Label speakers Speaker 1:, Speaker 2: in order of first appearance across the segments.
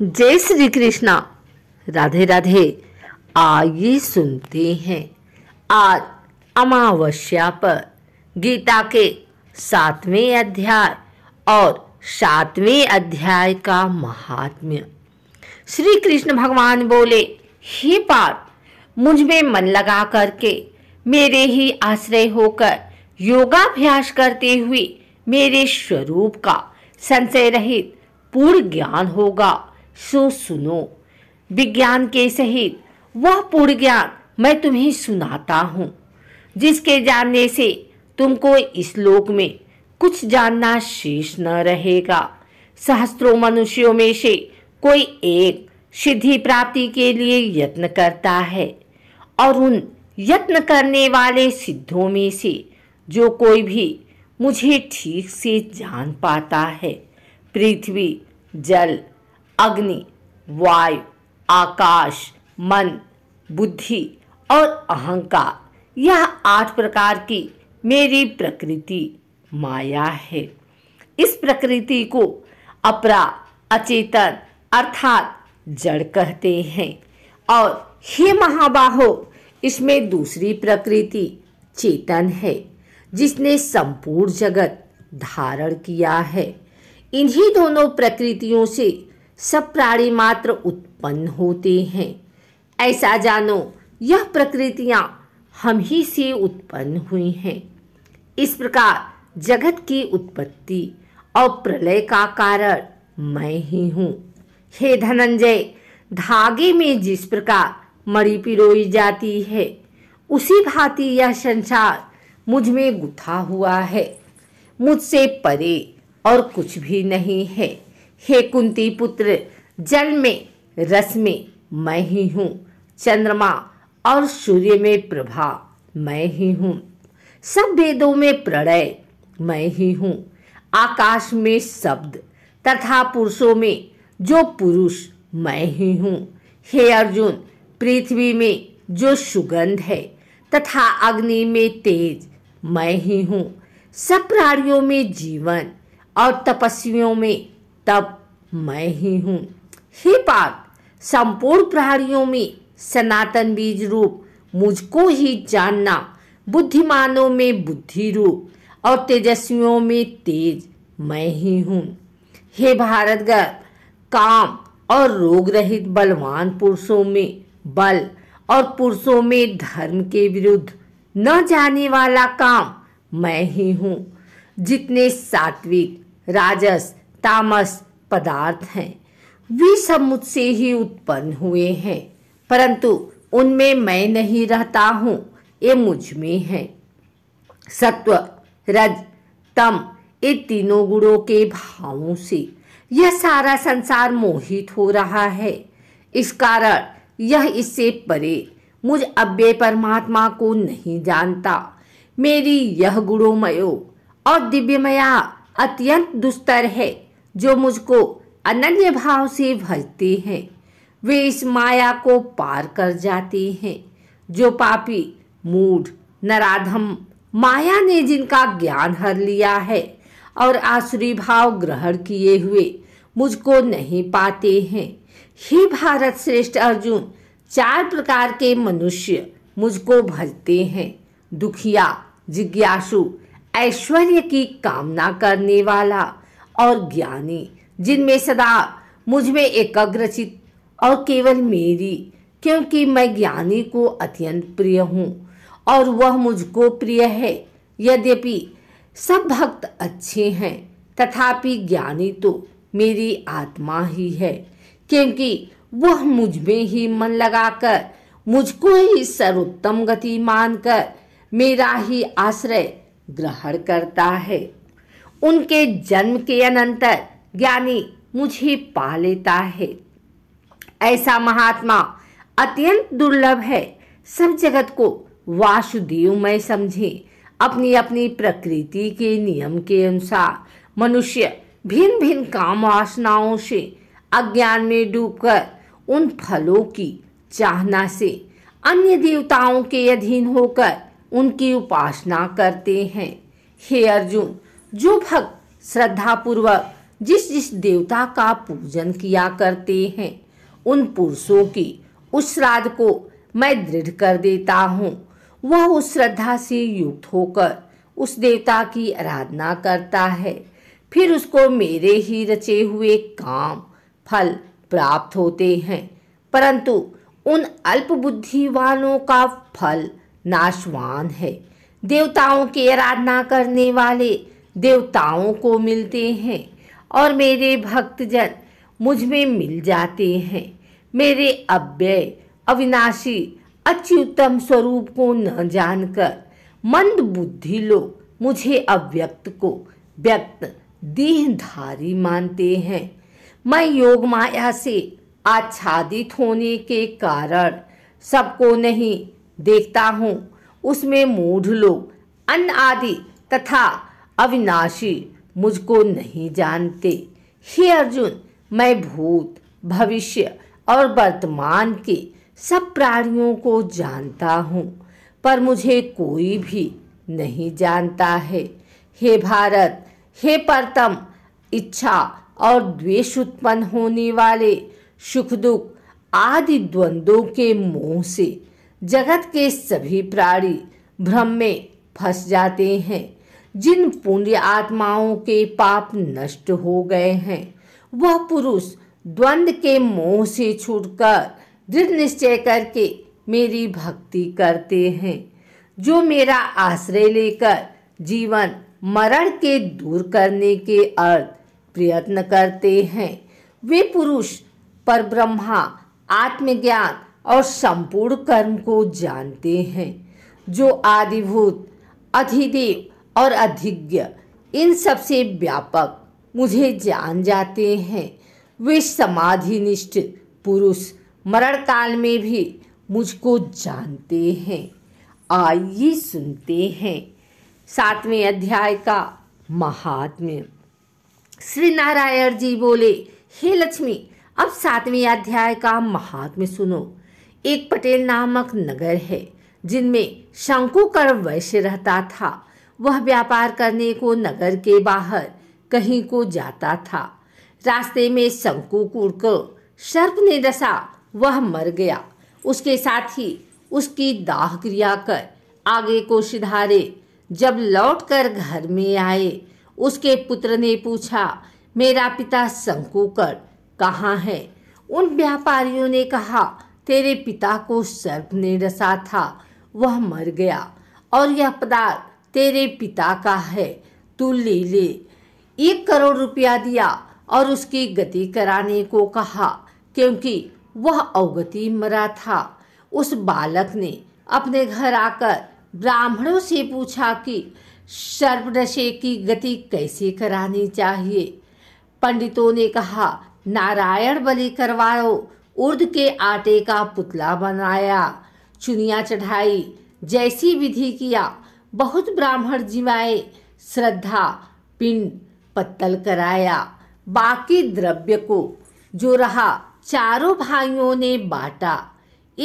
Speaker 1: जय श्री कृष्णा राधे राधे आइए सुनते हैं आज अमावस्या पर गीता के सातवें अध्याय और सातवें अध्याय का महात्म्य श्री कृष्ण भगवान बोले हे पार्थ मुझ में मन लगा करके मेरे ही आश्रय होकर योगाभ्यास करते हुए मेरे स्वरूप का संशय रहित पूर्ण ज्ञान होगा सो सुनो विज्ञान के सहित वह पूर्ण ज्ञान मैं तुम्हें सुनाता हूँ जिसके जानने से तुमको इस लोक में कुछ जानना शेष न रहेगा सहस्त्रों मनुष्यों में से कोई एक सिद्धि प्राप्ति के लिए यत्न करता है और उन यत्न करने वाले सिद्धों में से जो कोई भी मुझे ठीक से जान पाता है पृथ्वी जल अग्नि वायु आकाश मन बुद्धि और अहंकार यह आठ प्रकार की मेरी प्रकृति माया है इस प्रकृति को अपरा अचेतन अर्थात जड़ कहते हैं और हे महाबाहो इसमें दूसरी प्रकृति चेतन है जिसने संपूर्ण जगत धारण किया है इन्हीं दोनों प्रकृतियों से सब प्राणी मात्र उत्पन्न होते हैं ऐसा जानो यह प्रकृतियाँ हम ही से उत्पन्न हुई हैं इस प्रकार जगत की उत्पत्ति और प्रलय का कारण मैं ही हूँ हे धनंजय धागे में जिस प्रकार मरी पिरोई जाती है उसी भांति यह संसार मुझ में गुथा हुआ है मुझसे परे और कुछ भी नहीं है हे कुंती पुत्र जल में रस में मैं ही हूँ चंद्रमा और सूर्य में प्रभा मैं ही हूँ सब वेदों में प्रणय मैं ही हूँ आकाश में शब्द तथा पुरुषों में जो पुरुष मैं ही हूँ हे अर्जुन पृथ्वी में जो सुगंध है तथा अग्नि में तेज मैं ही हूँ सब प्राणियों में जीवन और तपस्वियों में तब मैं ही हूँ हे पाक संपूर्ण प्राणियों में सनातन बीज रूप मुझको ही जानना बुद्धिमानों में बुद्धि रूप और तेजस्वियों में तेज मैं ही हूँ हे भारतगर काम और रोग रहित बलवान पुरुषों में बल और पुरुषों में धर्म के विरुद्ध न जाने वाला काम मैं ही हूँ जितने सात्विक राजस तामस पदार्थ हैं वे सब मुझसे ही उत्पन्न हुए हैं परंतु उनमें मैं नहीं रहता हूँ ये मुझ में है सत्व रज तम ये तीनों गुणों के भावों से यह सारा संसार मोहित हो रहा है इस कारण यह इससे परे मुझ अव्यय परमात्मा को नहीं जानता मेरी यह गुणोमयो और दिव्यमया अत्यंत दुस्तर है जो मुझको अनन्य भाव से भजते हैं वे इस माया को पार कर जाते हैं जो पापी मूढ़ नराधम माया ने जिनका ज्ञान हर लिया है और आसुरी भाव ग्रहण किए हुए मुझको नहीं पाते हैं ही भारत श्रेष्ठ अर्जुन चार प्रकार के मनुष्य मुझको भजते हैं दुखिया जिज्ञासु ऐश्वर्य की कामना करने वाला और ज्ञानी जिनमें सदा मुझ में एकाग्रचित और केवल मेरी क्योंकि मैं ज्ञानी को अत्यंत प्रिय हूँ और वह मुझको प्रिय है यद्यपि सब भक्त अच्छे हैं तथापि ज्ञानी तो मेरी आत्मा ही है क्योंकि वह मुझ में ही मन लगाकर मुझको ही सर्वोत्तम गति मानकर मेरा ही आश्रय ग्रहण करता है उनके जन्म के अनंतर ज्ञानी मुझे पा लेता है ऐसा महात्मा अत्यंत दुर्लभ है सब जगत को वासुदेवमय समझे अपनी अपनी प्रकृति के नियम के अनुसार मनुष्य भिन्न भिन्न काम वासनाओं से अज्ञान में डूबकर उन फलों की चाहना से अन्य देवताओं के अधीन होकर उनकी उपासना करते हैं हे अर्जुन जो भक्त श्रद्धापूर्वक जिस जिस देवता का पूजन किया करते हैं उन पुरुषों की उस श्राद्ध को मैं दृढ़ कर देता हूँ वह उस श्रद्धा से युक्त होकर उस देवता की आराधना करता है फिर उसको मेरे ही रचे हुए काम फल प्राप्त होते हैं परंतु उन अल्प बुद्धिवानों का फल नाशवान है देवताओं की आराधना करने वाले देवताओं को मिलते हैं और मेरे भक्तजन मुझ में मिल जाते हैं मेरे अव्यय अविनाशी अच्युतम स्वरूप को न जानकर मंद बुद्धि लोग मुझे अव्यक्त को व्यक्त देहधारी मानते हैं मैं योग माया से आच्छादित होने के कारण सबको नहीं देखता हूँ उसमें मूढ़ लोग अन्न आदि तथा अविनाशी मुझको नहीं जानते हे अर्जुन मैं भूत भविष्य और वर्तमान के सब प्राणियों को जानता हूँ पर मुझे कोई भी नहीं जानता है हे भारत हे परतम इच्छा और द्वेष उत्पन्न होने वाले सुख दुख आदि द्वंद्वों के मोह से जगत के सभी प्राणी भ्रम में फंस जाते हैं जिन पुण्य आत्माओं के पाप नष्ट हो गए हैं वह पुरुष द्वंद के मोह से छुटकर दृढ़ निश्चय करके मेरी भक्ति करते हैं जो मेरा आश्रय लेकर जीवन मरण के दूर करने के अर्थ प्रयत्न करते हैं वे पुरुष पर ब्रह्मा आत्मज्ञान और संपूर्ण कर्म को जानते हैं जो आदिभूत अधिदेव और अधिज्ञ इन सबसे व्यापक मुझे जान जाते हैं वे समाधिनिष्ठ पुरुष मरण काल में भी मुझको जानते हैं आइए सुनते हैं सातवें अध्याय का महात्म्य श्री नारायण जी बोले हे लक्ष्मी अब सातवें अध्याय का महात्म्य सुनो एक पटेल नामक नगर है जिनमें शंकुकर वैश्य रहता था वह व्यापार करने को नगर के बाहर कहीं को जाता था रास्ते में शंकु कुड़कर सर्प ने दसा वह मर गया उसके साथ ही उसकी दाह क्रिया कर आगे को सिधारे जब लौट कर घर में आए उसके पुत्र ने पूछा मेरा पिता शंकुकर कहाँ है उन व्यापारियों ने कहा तेरे पिता को सर्प ने डसा था वह मर गया और यह पदार्थ तेरे पिता का है तू ले ले एक करोड़ रुपया दिया और उसकी गति कराने को कहा क्योंकि वह अवगति मरा था उस बालक ने अपने घर आकर ब्राह्मणों से पूछा कि सर्वनशे की गति कैसे करानी चाहिए पंडितों ने कहा नारायण बलि करवाओ उर्द के आटे का पुतला बनाया चुनिया चढ़ाई जैसी विधि किया बहुत ब्राह्मण जीवाए श्रद्धा पिंड पत्तल कराया बाकी द्रव्य को जो रहा चारों भाइयों ने बांटा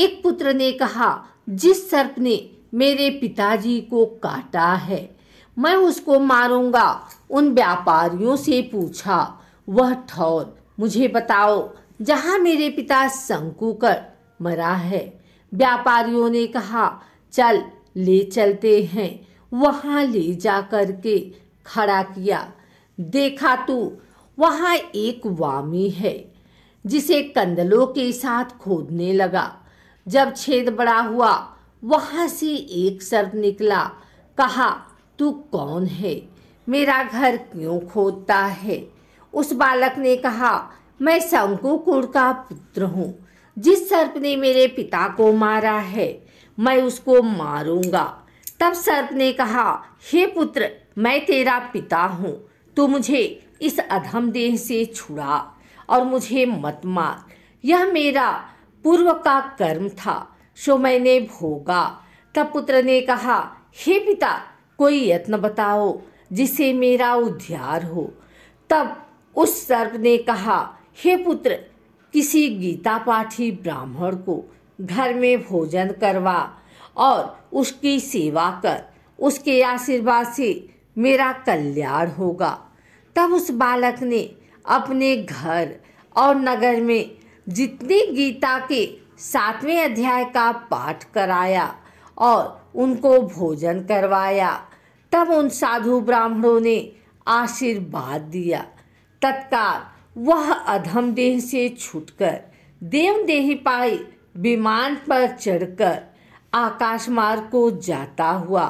Speaker 1: एक पुत्र ने कहा जिस सर्प ने मेरे पिताजी को काटा है मैं उसको मारूंगा उन व्यापारियों से पूछा वह ठौर मुझे बताओ जहाँ मेरे पिता शंकुकर मरा है व्यापारियों ने कहा चल ले चलते हैं वहाँ ले जा कर के खड़ा किया देखा तो वहाँ एक वामी है जिसे कंदलों के साथ खोदने लगा जब छेद बड़ा हुआ वहाँ से एक सर्प निकला कहा तू कौन है मेरा घर क्यों खोदता है उस बालक ने कहा मैं शंकुकुड़ का पुत्र हूँ जिस सर्प ने मेरे पिता को मारा है मैं उसको मारूंगा तब सर्प ने कहा हे पुत्र मैं तेरा पिता हूँ तू मुझे इस अधम देह से छुड़ा और मुझे मत मार यह मेरा पूर्व का कर्म था सो मैंने भोगा तब पुत्र ने कहा हे पिता कोई यत्न बताओ जिसे मेरा उद्धार हो तब उस सर्प ने कहा हे पुत्र किसी गीता पाठी ब्राह्मण को घर में भोजन करवा और उसकी सेवा कर उसके आशीर्वाद से मेरा कल्याण होगा तब उस बालक ने अपने घर और नगर में जितने गीता के सातवें अध्याय का पाठ कराया और उनको भोजन करवाया तब उन साधु ब्राह्मणों ने आशीर्वाद दिया तत्काल वह अधम देह से छूटकर देवदेही पाई विमान पर चढ़कर आकाश मार्ग को जाता हुआ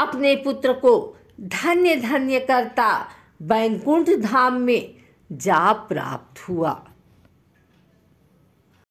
Speaker 1: अपने पुत्र को धन्य धन्य करता बैंकुंठ धाम में जा प्राप्त हुआ